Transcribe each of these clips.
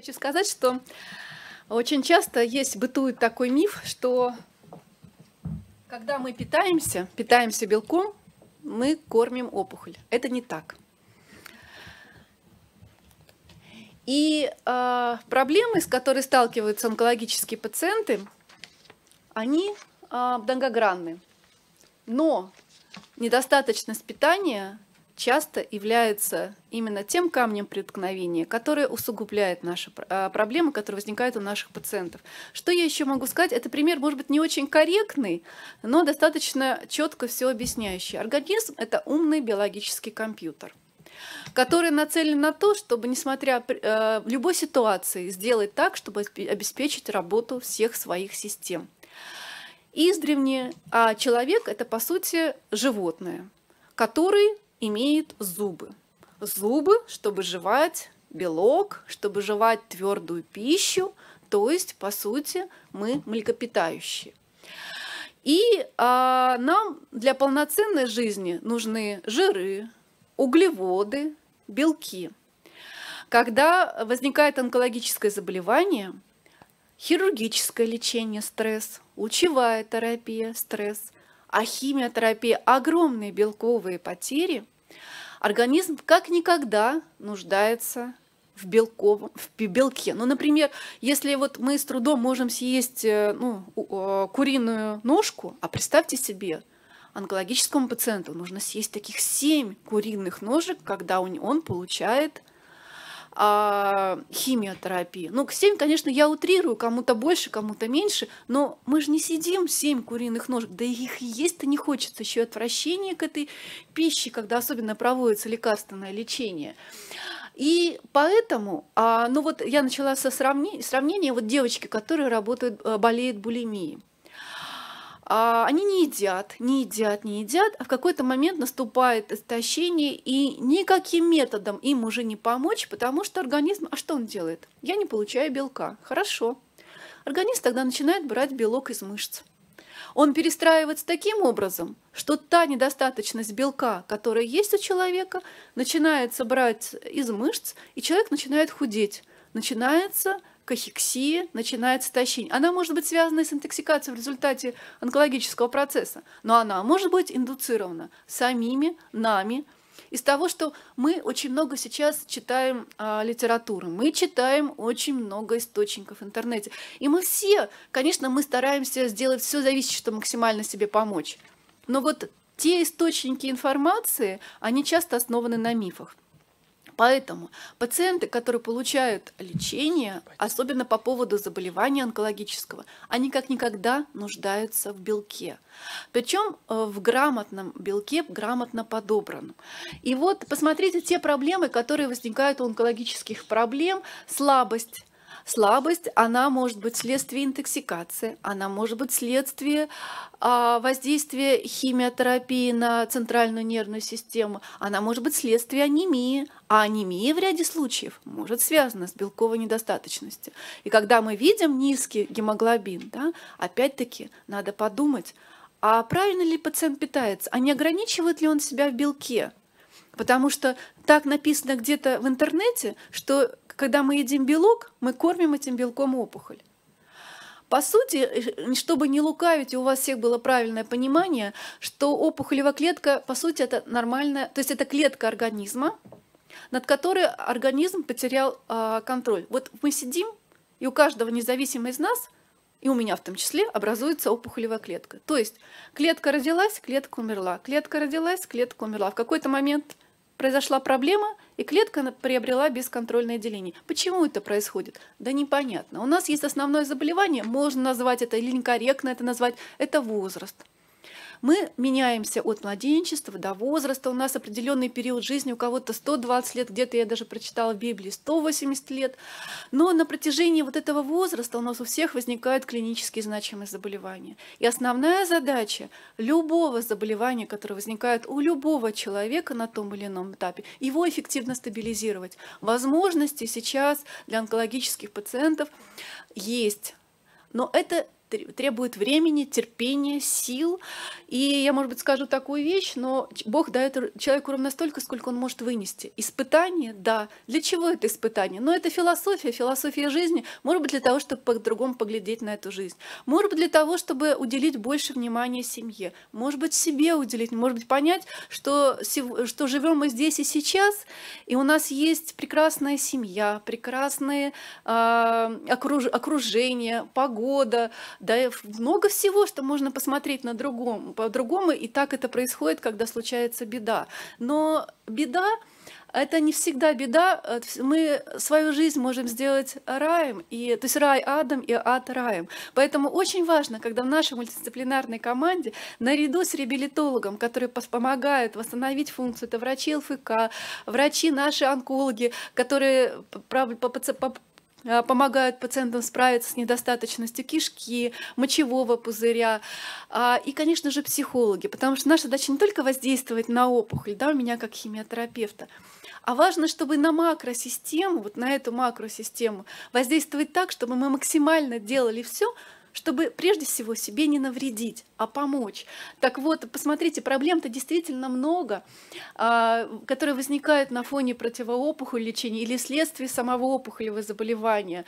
Хочу сказать, что очень часто есть бытует такой миф, что когда мы питаемся, питаемся белком, мы кормим опухоль. Это не так. И э, проблемы, с которыми сталкиваются онкологические пациенты, они э, а, многогранны. Но недостаточность питания часто является именно тем камнем преткновения, которое усугубляет наши э, проблемы, которые возникают у наших пациентов. Что я еще могу сказать? Это пример, может быть, не очень корректный, но достаточно четко все объясняющий. Организм – это умный биологический компьютер который нацелен на то, чтобы, несмотря э, любой ситуации, сделать так, чтобы обеспечить работу всех своих систем. Издревне а человек – это, по сути, животное, который имеет зубы. Зубы, чтобы жевать белок, чтобы жевать твердую пищу, то есть, по сути, мы млекопитающие. И а, нам для полноценной жизни нужны жиры, углеводы, белки. Когда возникает онкологическое заболевание, хирургическое лечение, стресс, лучевая терапия, стресс – а химиотерапия огромные белковые потери, организм как никогда нуждается в, белковом, в белке. Ну, например, если вот мы с трудом можем съесть э, ну, куриную ножку, а представьте себе, онкологическому пациенту нужно съесть таких 7 куриных ножек, когда он получает а, химиотерапии. Ну, к 7, конечно, я утрирую, кому-то больше, кому-то меньше, но мы же не сидим 7 куриных ножек, да их есть-то не хочется, еще отвращение к этой пище, когда особенно проводится лекарственное лечение. И поэтому, а, ну вот я начала со сравнения, сравнения вот девочки, которые работают, э, болеют булимией а, они не едят, не едят, не едят, а в какой-то момент наступает истощение, и никаким методом им уже не помочь, потому что организм, а что он делает? Я не получаю белка. Хорошо. Организм тогда начинает брать белок из мышц. Он перестраивается таким образом, что та недостаточность белка, которая есть у человека, начинается брать из мышц, и человек начинает худеть. Начинается кахексии начинается тащение. Она может быть связана с интоксикацией в результате онкологического процесса, но она может быть индуцирована самими нами, из того, что мы очень много сейчас читаем а, литературы, мы читаем очень много источников в интернете. И мы все, конечно, мы стараемся сделать все зависящее, что максимально себе помочь. Но вот те источники информации, они часто основаны на мифах. Поэтому пациенты, которые получают лечение, особенно по поводу заболевания онкологического, они как никогда нуждаются в белке. Причем э, в грамотном белке, грамотно подобранном. И вот посмотрите те проблемы, которые возникают у онкологических проблем, слабость Слабость, она может быть следствие интоксикации, она может быть следствие а, воздействия химиотерапии на центральную нервную систему, она может быть следствие анемии, а анемия в ряде случаев может связана с белковой недостаточностью. И когда мы видим низкий гемоглобин, да, опять-таки надо подумать, а правильно ли пациент питается, а не ограничивает ли он себя в белке, Потому что так написано где-то в интернете, что когда мы едим белок, мы кормим этим белком опухоль. По сути, э, чтобы не лукавить, и у вас всех было правильное понимание, что опухолевая клетка, по сути, это нормальная, то есть это клетка организма, над которой организм потерял э, контроль. Вот мы сидим, и у каждого независимо из нас, и у меня в том числе, образуется опухолевая клетка. То есть клетка родилась, клетка умерла, клетка родилась, клетка умерла. В какой-то момент произошла проблема, и клетка приобрела бесконтрольное деление. Почему это происходит? Да непонятно. У нас есть основное заболевание, можно назвать это или некорректно это назвать, это возраст. Мы меняемся от младенчества до возраста. У нас определенный период жизни, у кого-то 120 лет, где-то я даже прочитала в Библии 180 лет. Но на протяжении вот этого возраста у нас у всех возникают клинически значимые заболевания. И основная задача любого заболевания, которое возникает у любого человека на том или ином этапе, его эффективно стабилизировать. Возможности сейчас для онкологических пациентов есть. Но это требует времени, терпения, сил. И я, может быть, скажу такую вещь, но Бог дает человеку ровно столько, сколько он может вынести. Испытание, да. Для чего это испытание? Но ну, это философия, философия жизни. Может быть, для того, чтобы по-другому поглядеть на эту жизнь. Может быть, для того, чтобы уделить больше внимания семье. Может быть, себе уделить. Может быть, понять, что, что живем мы здесь и сейчас, и у нас есть прекрасная семья, прекрасное э, а, окруж, окружение, погода, да э, много всего, что можно посмотреть на другом, по-другому, и так это происходит, когда случается беда. Но беда это не всегда беда. Э, мы свою жизнь можем сделать раем, и, то есть рай адом и ад раем. Поэтому очень важно, когда в нашей мультидисциплинарной команде наряду с реабилитологом, который помогает восстановить функцию, это врачи ЛФК, врачи наши онкологи, которые э, по, по, по, Э, помогают пациентам справиться с недостаточностью кишки, мочевого пузыря а, и, конечно же, психологи, потому что наша задача не только воздействовать на опухоль, да, у меня как химиотерапевта, а важно, чтобы на макросистему, вот на эту макросистему воздействовать так, чтобы мы максимально делали все, чтобы прежде всего себе не навредить а помочь. Так вот, посмотрите, проблем-то действительно много, а, которые возникают на фоне противоопухоли лечения или вследствие самого опухолевого заболевания.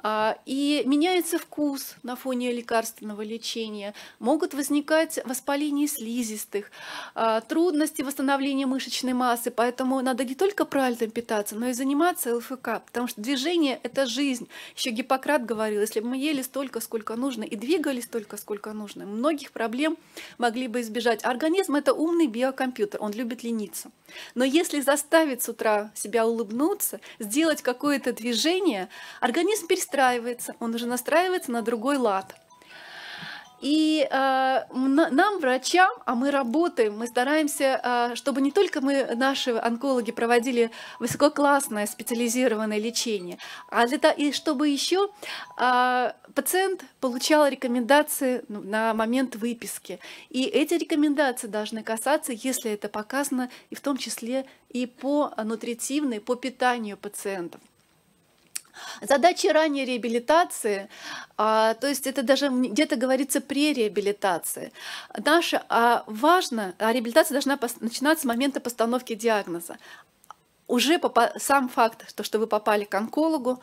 А, и меняется вкус на фоне лекарственного лечения. Могут возникать воспаления слизистых, а, трудности восстановления мышечной массы. Поэтому надо не только правильно питаться, но и заниматься ЛФК, потому что движение – это жизнь. Еще Гиппократ говорил, если бы мы ели столько, сколько нужно, и двигались столько, сколько нужно, многих проблем могли бы избежать. Организм – это умный биокомпьютер, он любит лениться. Но если заставить с утра себя улыбнуться, сделать какое-то движение, организм перестраивается, он уже настраивается на другой лад – и э, нам, врачам, а мы работаем, мы стараемся, э, чтобы не только мы, наши онкологи, проводили высококлассное специализированное лечение, а для того, и чтобы еще э, а, пациент получал рекомендации ну, на момент выписки. И эти рекомендации должны касаться, если это показано, и в том числе и по нутритивной, по питанию пациентов. Задачи ранней реабилитации, а, то есть это даже где-то говорится при реабилитации, Наша важно, а реабилитация должна начинаться с момента постановки диагноза. Уже сам факт, то, что вы попали к онкологу,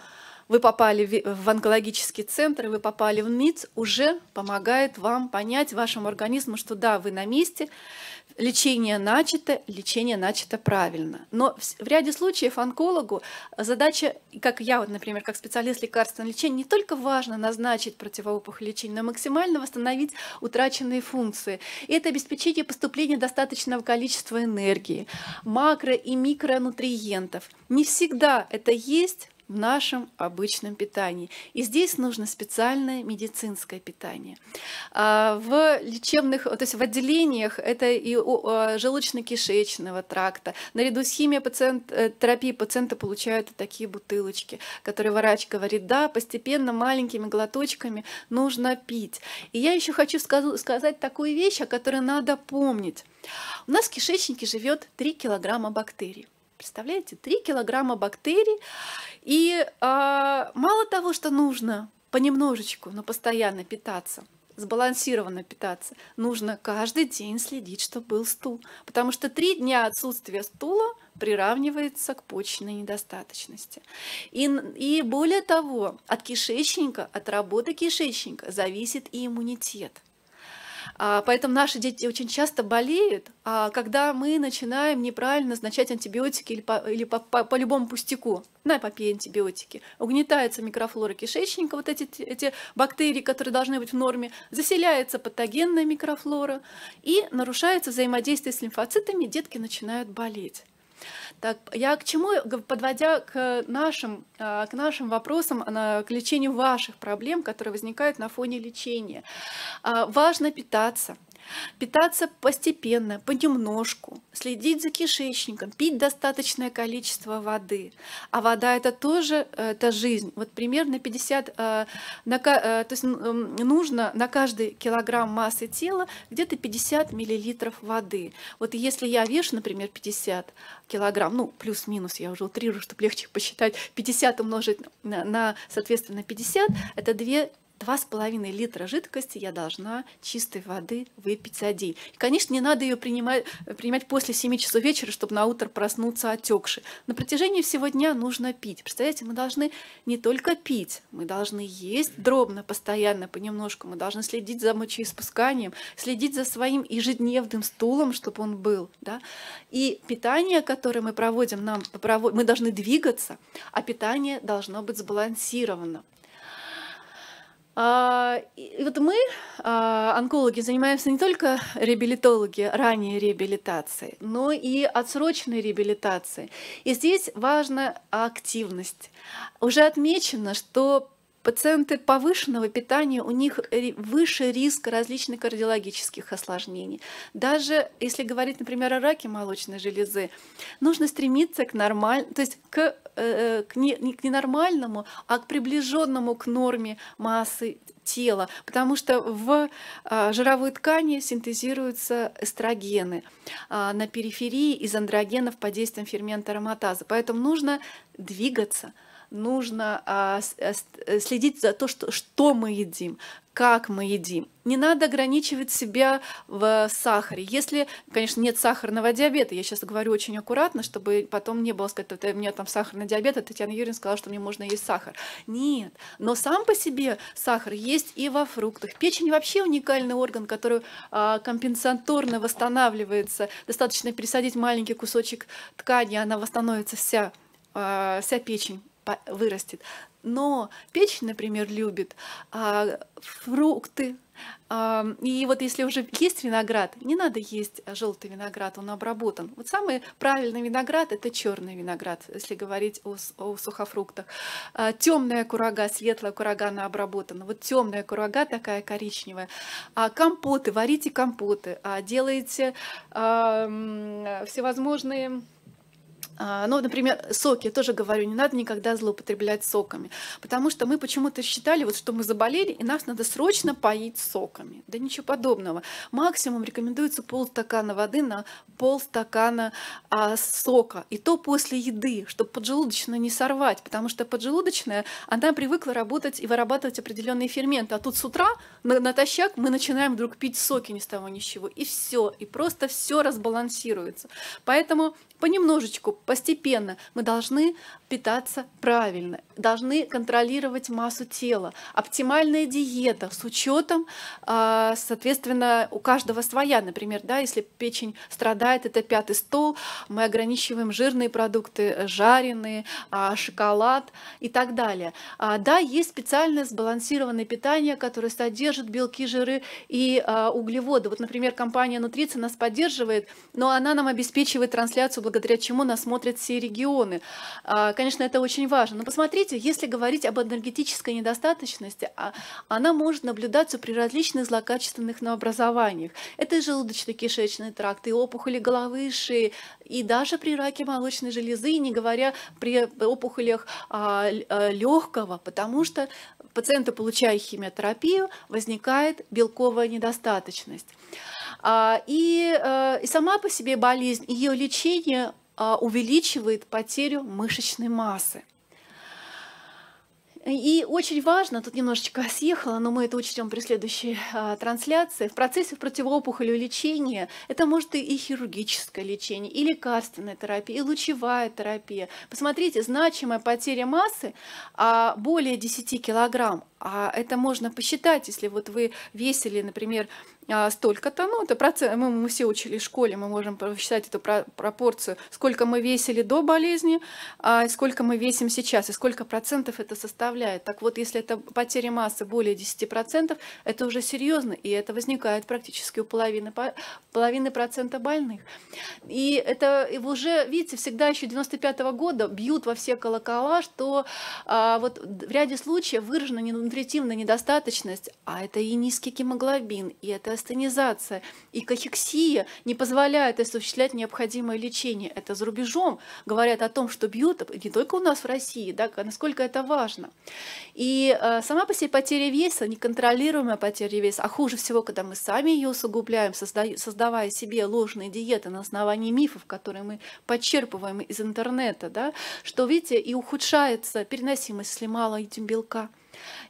вы попали в онкологический центр, вы попали в МИЦ, уже помогает вам понять вашему организму, что да, вы на месте, Лечение начато, лечение начато правильно. Но в, в ряде случаев онкологу а, задача, как я, вот, например, как специалист лекарственного лечения, не только важно назначить противоопухоль лечение, но максимально восстановить утраченные функции. И это обеспечение поступления достаточного количества энергии, макро- и микронутриентов. Не всегда это есть, в нашем обычном питании. И здесь нужно специальное медицинское питание. А, в лечебных, то есть в отделениях это и а, желудочно-кишечного тракта. Наряду с химией пациент, э, терапии пациенты получают такие бутылочки, которые врач говорит, да, постепенно маленькими глоточками нужно пить. И я еще хочу сказать такую вещь, о которой надо помнить. У нас в кишечнике живет 3 килограмма бактерий. Представляете, 3 килограмма бактерий. И э, мало того, что нужно понемножечку, но постоянно питаться, сбалансированно питаться, нужно каждый день следить, чтобы был стул. Потому что 3 дня отсутствия стула приравнивается к почечной недостаточности. И, и более того, от кишечника, от работы кишечника зависит и иммунитет. А, поэтому наши дети очень часто болеют, а когда мы начинаем неправильно назначать антибиотики или по, или по, по, по любому пустяку, на попей антибиотики, угнетается микрофлора кишечника, вот эти, эти бактерии, которые должны быть в норме, заселяется патогенная микрофлора и нарушается взаимодействие с лимфоцитами, детки начинают болеть. Так, я к чему, подводя к нашим, а, к нашим вопросам, а, к лечению ваших проблем, которые возникают на фоне лечения. А, важно питаться, питаться постепенно, понемножку, следить за кишечником, пить достаточное количество воды. А вода это тоже э, это жизнь. Вот примерно 50, э, на, э, то есть нужно на каждый килограмм массы тела где-то 50 миллилитров воды. Вот если я вешу, например, 50 килограмм, ну плюс-минус, я уже утрирую, чтобы легче посчитать, 50 умножить на, на соответственно, 50, это 2 Два с половиной литра жидкости я должна чистой воды выпить за день. И, конечно, не надо ее принимать, э, принимать после 7 часов вечера, чтобы на утро проснуться отекшей. На протяжении всего дня нужно пить. Представляете, мы должны не только пить, мы должны есть дробно, постоянно, понемножку. Мы должны следить за мочеиспусканием, следить за своим ежедневным стулом, чтобы он был. Да? И питание, которое мы проводим, нам, мы должны двигаться, а питание должно быть сбалансировано. А, и вот мы, а, онкологи, занимаемся не только реабилитологи ранней реабилитации, но и отсроченной реабилитацией. И здесь важна активность. Уже отмечено, что Пациенты повышенного питания, у них выше риск различных кардиологических осложнений. Даже если говорить, например, о раке молочной железы, нужно стремиться к нормальному, то есть к, э, э, к не, не к ненормальному, а к приближенному к норме массы тела, потому что в а, жировой ткани синтезируются эстрогены а, на периферии из андрогенов под действием фермента ароматаза. Поэтому нужно двигаться, нужно а, э, э, следить за то, что, что мы едим, как мы едим. Не надо ограничивать себя в сахаре. Если, конечно, нет сахарного диабета, я сейчас говорю очень аккуратно, чтобы потом не было сказать, у меня там сахарный диабет, а Татьяна Юрьевна сказала, что мне можно есть сахар. Нет, но сам по себе сахар есть и во фруктах. Печень вообще уникальный орган, который а, компенсаторно восстанавливается. Достаточно пересадить маленький кусочек ткани, она восстановится вся, а, вся печень вырастет. Но печень, например, любит а, фрукты. А, и вот если уже есть виноград, не надо есть желтый виноград, он обработан. Вот самый правильный виноград это черный виноград, если говорить о, о сухофруктах. А, темная курага, светлая курага, она обработана. Вот темная курага такая коричневая. А компоты, варите компоты, а делаете а, всевозможные а, ну, например, соки, я тоже говорю, не надо никогда злоупотреблять соками, потому что мы почему-то считали, вот, что мы заболели, и нас надо срочно поить соками. Да ничего подобного. Максимум рекомендуется полстакана воды на полстакана а, сока, и то после еды, чтобы поджелудочную не сорвать, потому что поджелудочная, она привыкла работать и вырабатывать определенные ферменты, а тут с утра на, натощак мы начинаем вдруг пить соки ни с того ни с чего, и все, и просто все разбалансируется. Поэтому понемножечку, постепенно мы должны питаться правильно, должны контролировать массу тела. Оптимальная диета с учетом, а, соответственно, у каждого своя. Например, да, если печень страдает, это пятый стол, мы ограничиваем жирные продукты, э, жареные, а, шоколад и так далее. А, да, есть специальное сбалансированное питание, которое содержит белки, жиры и углеводы. Вот, например, компания Нутриция нас поддерживает, но она нам обеспечивает трансляцию, благодаря чему нас смотрят все регионы. А, конечно, это очень важно. Но посмотрите, если говорить об энергетической недостаточности, а, она может наблюдаться при различных злокачественных новообразованиях. Это и желудочно-кишечный тракт, и опухоли головы и шеи, и даже при раке молочной железы, не говоря при опухолях а, легкого, потому что пациента, получая химиотерапию, возникает белковая недостаточность. Э, и, сама по себе болезнь, ее лечение а, увеличивает потерю мышечной массы. И очень важно, тут немножечко съехала, но мы это учтем при следующей а, трансляции, в процессе противоопухолевого лечения это может и хирургическое лечение, и лекарственная терапия, и лучевая терапия. Посмотрите, значимая потеря массы а, более 10 килограмм, а это можно посчитать, если вот вы весили, например, а, столько-то, ну, это процент, мы, мы все учили в школе, мы можем посчитать эту пропорцию, сколько мы весили до болезни, а сколько мы весим сейчас, и сколько процентов это составляет. Так вот, если это потеря массы более 10%, это уже серьезно, и это возникает практически у половины, половины процента больных. И это и уже, видите, всегда еще 95 -го года бьют во все колокола, что а, вот в ряде случаев выражена нутритивная недостаточность, а это и низкий гемоглобин, и это астенизация и кахексия не позволяют осуществлять необходимое лечение. Это за рубежом говорят о том, что бьют, не только у нас в России, да, насколько это важно. И э, сама по себе потеря веса, неконтролируемая потеря веса, а хуже всего, когда мы сами ее усугубляем, созда- создавая себе ложные диеты на основании мифов, которые мы подчерпываем из интернета, да, что, видите, и ухудшается переносимость, если мало едим белка.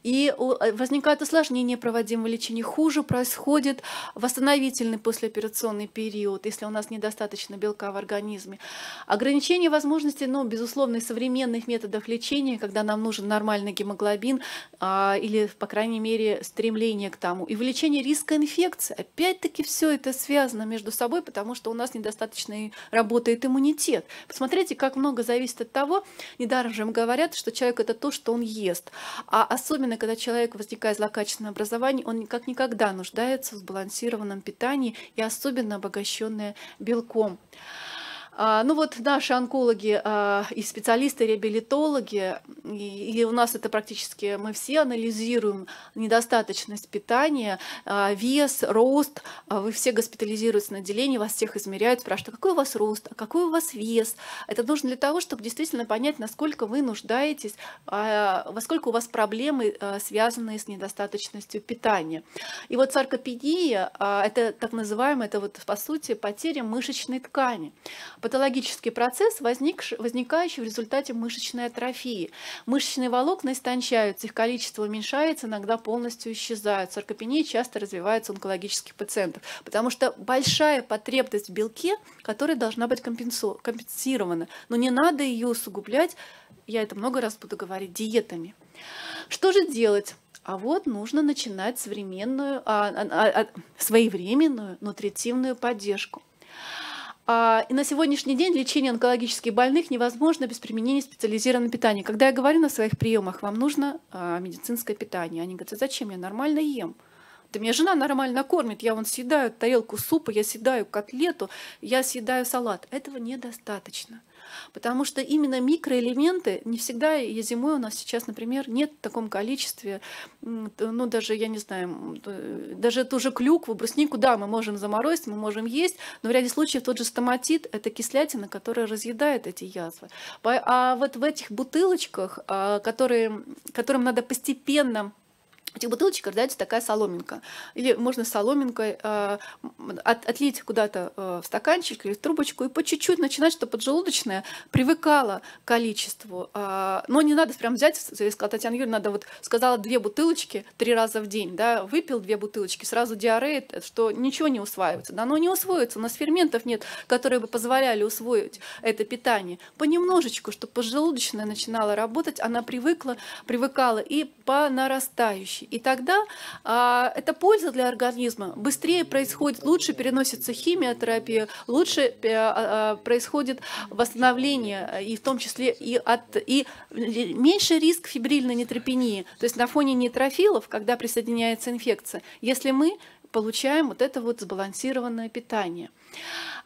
И э, возникает осложнение проводимого лечения, хуже происходит восстановительный послеоперационный период, если у нас недостаточно белка в организме. Ограничение возможностей, ну, безусловно, и современных методов лечения, когда нам нужен нормальный гемоглобин а, или, по крайней мере, стремление к тому. И увеличение риска инфекции. Опять-таки все это связано между собой, потому что у нас недостаточно работает иммунитет. Посмотрите, как много зависит от того, недаром же им говорят, что человек это то, что он ест. А особенно когда человек, возникает злокачественное образование, он как никогда нуждается в сбалансированном питании и особенно обогащенное белком. А, ну вот наши онкологи а, и специалисты, реабилитологи, и у нас это практически мы все анализируем недостаточность питания, а, вес, рост. Вы все госпитализируются на отделении, вас всех измеряют, спрашивают, какой у вас рост, а какой у вас вес. Это нужно для того, чтобы действительно понять, насколько вы нуждаетесь, во сколько у вас проблемы, связанные с недостаточностью питания. И вот саркопения, это так называемая, это вот по сути потеря мышечной ткани патологический процесс, возник, возникающий в результате мышечной атрофии. Мышечные волокна истончаются, их количество уменьшается, иногда полностью исчезают. Саркопения часто развивается у онкологических пациентов, потому что большая потребность в белке, которая должна быть компенсу компенсирована. Но не надо ее усугублять, я это много раз буду говорить, диетами. Что же делать? А вот нужно начинать современную, а, а, а, а своевременную нутритивную поддержку. А, и на сегодняшний день лечение онкологических больных невозможно без применения специализированного питания. Когда я говорю на своих приемах, вам нужно а, медицинское питание, они говорят, зачем я нормально ем? Да меня жена нормально кормит, я вон съедаю тарелку супа, я съедаю котлету, я съедаю салат. Этого недостаточно. Потому что именно микроэлементы не всегда и зимой у нас сейчас, например, нет в таком количестве, ну даже, я не знаю, даже ту же клюкву, бруснику, да, мы можем заморозить, мы можем есть, но в ряде случаев тот же стоматит – это кислятина, которая разъедает эти язвы. А вот в этих бутылочках, а, которые, которым надо постепенно в этих бутылочках дается такая соломинка. Или можно соломинкой э, от, отлить куда-то э, в стаканчик или в трубочку и по чуть-чуть начинать, чтобы поджелудочное привыкало к количеству. Э, но не надо прям взять, я сказала Татьяна Юрьевна, надо вот, сказала две бутылочки три раза в день, да, выпил две бутылочки, сразу диарея, э, что ничего не усваивается. Да, оно не усвоится, у нас ферментов нет, которые бы позволяли усвоить это питание. Понемножечку, чтобы поджелудочное начинало работать, она привыкла, привыкала и по нарастающей вещи. И тогда а, это польза для организма. Быстрее происходит, лучше переносится химиотерапия, лучше э, а, а, происходит восстановление, э, и в том числе и, от, и меньше риск фибрильной нейтропении, то есть на фоне нейтрофилов, когда присоединяется инфекция. Если мы получаем вот это вот сбалансированное питание.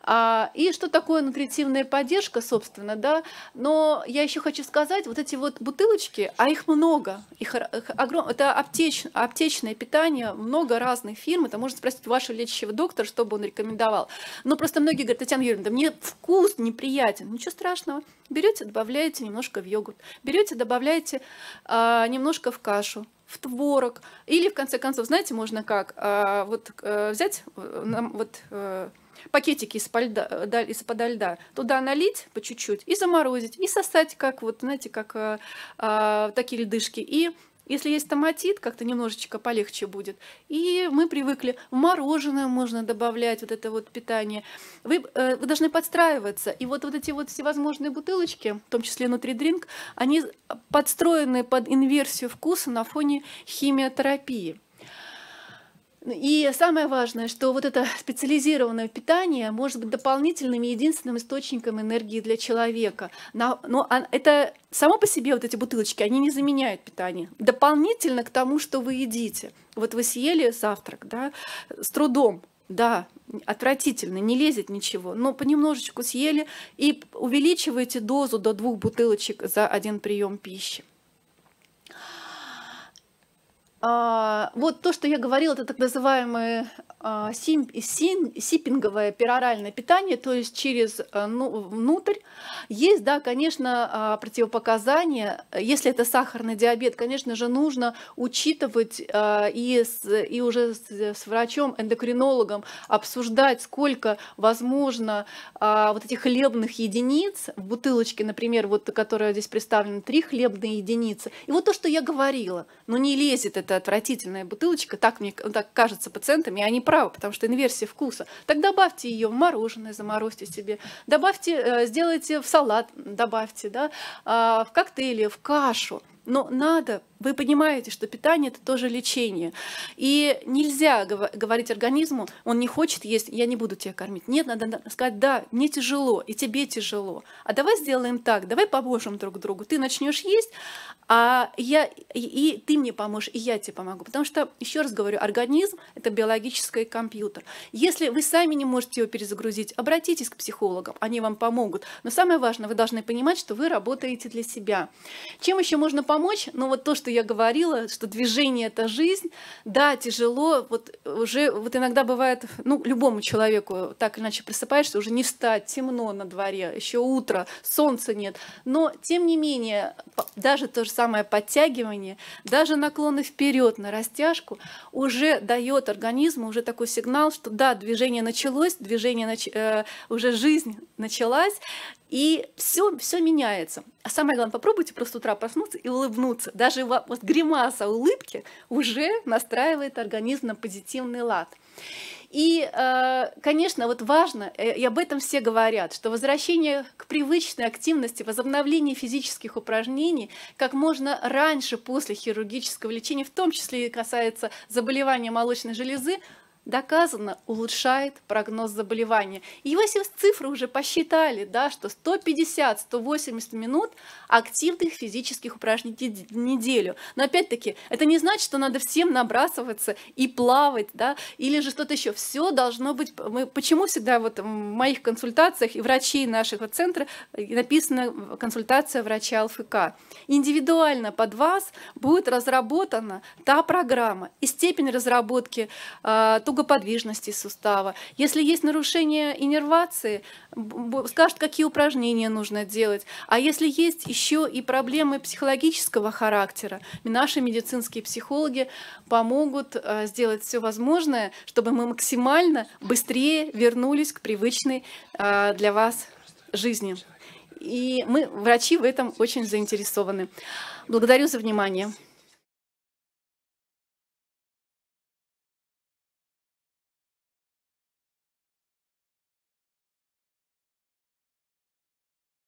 А, и что такое нутритивная поддержка, собственно, да? Но я еще хочу сказать, вот эти вот бутылочки, а их много, их, их огром... это аптеч... аптечное питание, много разных фирм, это можно спросить вашего лечащего доктора, чтобы он рекомендовал. Но просто многие говорят, Татьяна Юрьевна, да мне вкус неприятен, ничего страшного. Берете, добавляете немножко в йогурт, берете, добавляете а, немножко в кашу, в творог. Или, в конце концов, знаете, можно как? А, вот э, взять э, вот э, пакетики из-под льда, из льда, туда налить по чуть-чуть и заморозить, и сосать, как вот, знаете, как а, а, такие льдышки, и если есть томатит, как-то немножечко полегче будет. И мы привыкли, в мороженое можно добавлять вот это вот питание. Вы, э, вы должны подстраиваться. И вот, вот эти вот всевозможные бутылочки, в том числе нутридринк, они подстроены под инверсию вкуса на фоне химиотерапии. И самое важное, что вот это специализированное питание может быть дополнительным и единственным источником энергии для человека. Но а, это само по себе вот эти бутылочки, они не заменяют питание. Дополнительно к тому, что вы едите. Вот вы съели завтрак, да, с трудом, да, отвратительно, не лезет ничего, но понемножечку съели и увеличиваете дозу до двух бутылочек за один прием пищи. А, вот то, что я говорила, это так называемое сим, а, сим, сиппинговое пероральное питание, то есть через а, ну, внутрь. Есть, да, конечно, противопоказания. Если это сахарный диабет, конечно же, нужно учитывать и, с, и уже с, с врачом, эндокринологом обсуждать, сколько возможно вот этих хлебных единиц в бутылочке, например, вот которая здесь представлена, три хлебные единицы. И вот то, что я говорила, но ну, не лезет это отвратительная бутылочка, так мне ну, так кажется пациентам, и они правы, потому что инверсия вкуса. Так добавьте ее в мороженое, заморозьте себе, добавьте, э, сделайте в салат, добавьте, да, а, в коктейли, в кашу. Но надо вы понимаете, что питание это тоже лечение. И нельзя говорить организму, он не хочет есть, я не буду тебя кормить. Нет, надо сказать, да, мне тяжело, и тебе тяжело. А давай сделаем так, давай поможем друг другу. Ты начнешь есть, а я, и, и ты мне поможешь, и я тебе помогу. Потому что, еще раз говорю, организм это биологический компьютер. Если вы сами не можете его перезагрузить, обратитесь к психологам, они вам помогут. Но самое важное, вы должны понимать, что вы работаете для себя. Чем еще можно помочь? Ну вот то, что я говорила, что движение — это жизнь. Да, тяжело. Вот уже вот иногда бывает, ну, любому человеку так или иначе просыпаешься, уже не встать, темно на дворе, еще утро, солнца нет. Но, тем не менее, даже то же самое подтягивание, даже наклоны вперед на растяжку уже дает организму уже такой сигнал, что да, движение началось, движение нач... э, уже жизнь началась, и все, все меняется. А самое главное, попробуйте просто утра проснуться и улыбнуться. Даже вот гримаса улыбки уже настраивает организм на позитивный лад. И, э, конечно, вот важно, э, и об этом все говорят, что возвращение к привычной активности, возобновление физических упражнений как можно раньше после хирургического лечения, в том числе и касается заболевания молочной железы, доказано улучшает прогноз заболевания. И его цифры уже посчитали, да, что 150-180 минут активных физических упражнений в неделю. Но опять-таки, это не значит, что надо всем набрасываться и плавать, да, или же что-то еще. Все должно быть... Мы, почему всегда вот в моих консультациях и врачей нашего центра э, написана консультация врача ЛФК. Индивидуально под вас будет разработана та программа и степень разработки, э, то долгоподвижности сустава. Если есть нарушение иннервации, скажут, какие упражнения нужно делать. А если есть еще и проблемы психологического характера, наши медицинские психологи помогут э, сделать все возможное, чтобы мы максимально быстрее вернулись к привычной э, для вас жизни. И мы, врачи, в этом очень заинтересованы. Благодарю за внимание.